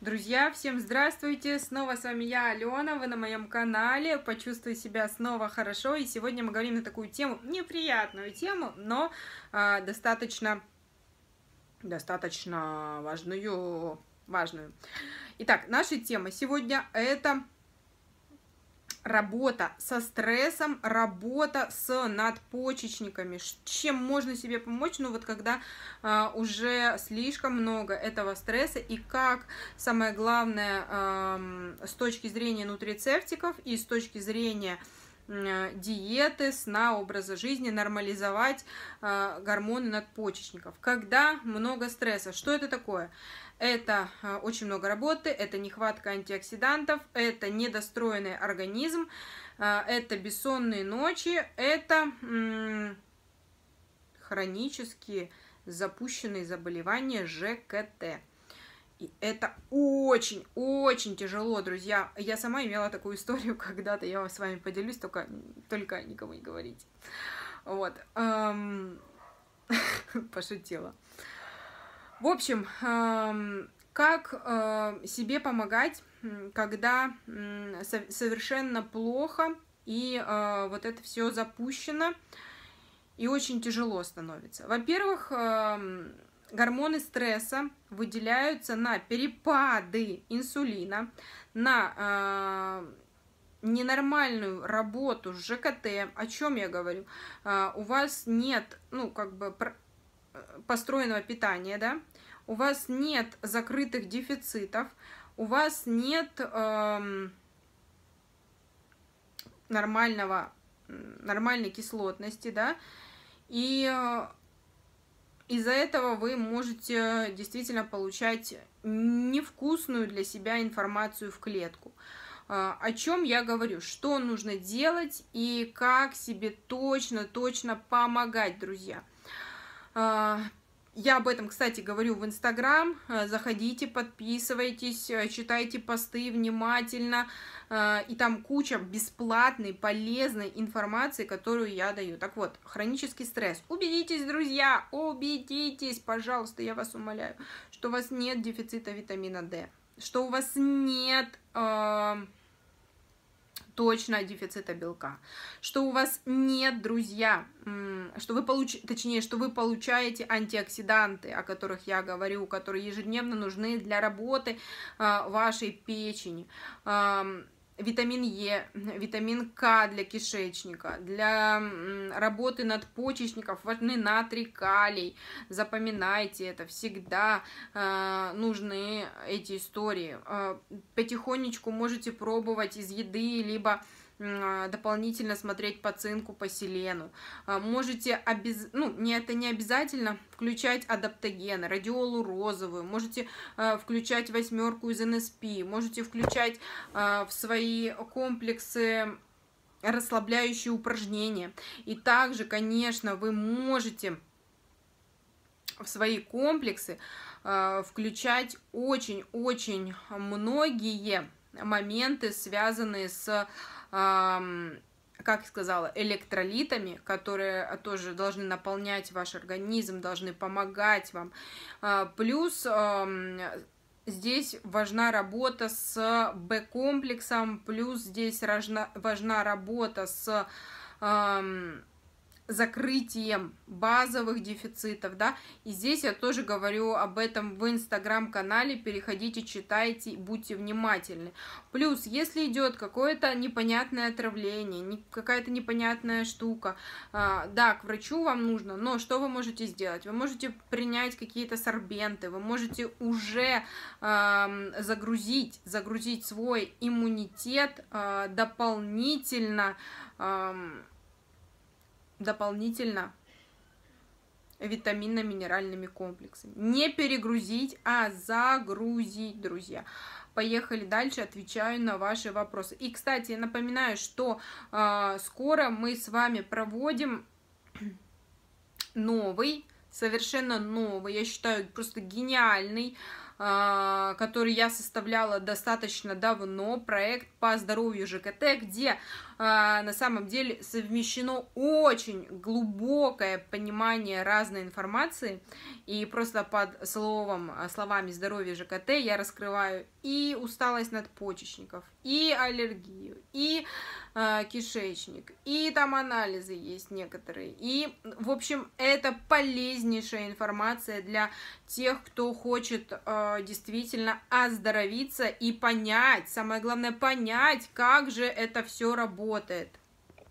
Друзья, всем здравствуйте! Снова с вами я, Алена, вы на моем канале «Почувствуй себя снова хорошо» и сегодня мы говорим на такую тему, неприятную тему, но э, достаточно, достаточно важную, важную. Итак, наша тема сегодня это работа со стрессом, работа с надпочечниками. Чем можно себе помочь, ну вот когда э, уже слишком много этого стресса и как, самое главное, э, с точки зрения нутрицептиков и с точки зрения э, Э, диеты, сна, образа жизни, нормализовать э, гормоны надпочечников. Когда много стресса, что это такое? Это э, очень много работы, это нехватка антиоксидантов, это недостроенный организм, это бессонные ночи, это хронические запущенные заболевания ЖКТ. И это у очень-очень тяжело, друзья. Я сама имела такую историю когда-то, я с вами поделюсь, только, только никому не говорите. Вот. Эм... Пошутила. В общем, эм... как э, себе помогать, когда э, совершенно плохо и э, вот это все запущено и очень тяжело становится. Во-первых, э, гормоны стресса выделяются на перепады инсулина, на э, ненормальную работу ЖКТ. О чем я говорю? Э, у вас нет, ну, как бы э, построенного питания, да? У вас нет закрытых дефицитов, у вас нет э, нормального, нормальной кислотности, да? И э, из-за этого вы можете э, действительно получать невкусную для себя информацию в клетку. А, о чем я говорю, что нужно делать и как себе точно-точно помогать, друзья. А, я об этом, кстати, говорю в Инстаграм. Э, заходите, подписывайтесь, э, читайте посты внимательно. Э, и там куча бесплатной, полезной информации, которую я даю. Так вот, хронический стресс. Убедитесь, друзья, убедитесь, пожалуйста, я вас умоляю, что у вас нет дефицита витамина D. Что у вас нет... Э точно дефицита белка, что у вас нет, друзья, что вы получ... точнее, что вы получаете антиоксиданты, о которых я говорю, которые ежедневно нужны для работы а, вашей печени витамин Е, витамин К для кишечника, для работы надпочечников важны натрий, калий. Запоминайте это, всегда э, нужны эти истории. Э, потихонечку можете пробовать из еды, либо а, дополнительно смотреть по цинку, по селену. А, можете, обез... ну, не, это не обязательно, включать адаптогены, радиолу розовую, можете а, включать восьмерку из НСП, можете включать в свои комплексы расслабляющие упражнения. И также, конечно, вы можете в свои комплексы э, включать очень-очень многие моменты, связанные с как я сказала, электролитами, которые тоже должны наполнять ваш организм, должны помогать вам. А, плюс здесь важна работа с Б-комплексом, плюс здесь важна, важна работа с закрытием базовых дефицитов, да, и здесь я тоже говорю об этом в инстаграм-канале, переходите, читайте, будьте внимательны. Плюс, если идет какое-то непонятное отравление, какая-то непонятная штука, а, да, к врачу вам нужно, но что вы можете сделать? Вы можете принять какие-то сорбенты, вы можете уже загрузить, загрузить свой иммунитет а, дополнительно дополнительно витаминно-минеральными комплексами. Не перегрузить, а загрузить, друзья. Поехали дальше, отвечаю на ваши вопросы. И, кстати, я напоминаю, что э, скоро мы с вами проводим новый, совершенно новый, я считаю, просто гениальный а, который я составляла достаточно давно, проект по здоровью ЖКТ, где а, на самом деле совмещено очень глубокое понимание разной информации, и просто под словом, словами здоровья ЖКТ я раскрываю и усталость надпочечников, и аллергию, и э, кишечник, и там анализы есть некоторые, и, в общем, это полезнейшая информация для тех, кто хочет э, э, действительно оздоровиться и понять, самое главное понять, как же это все работает.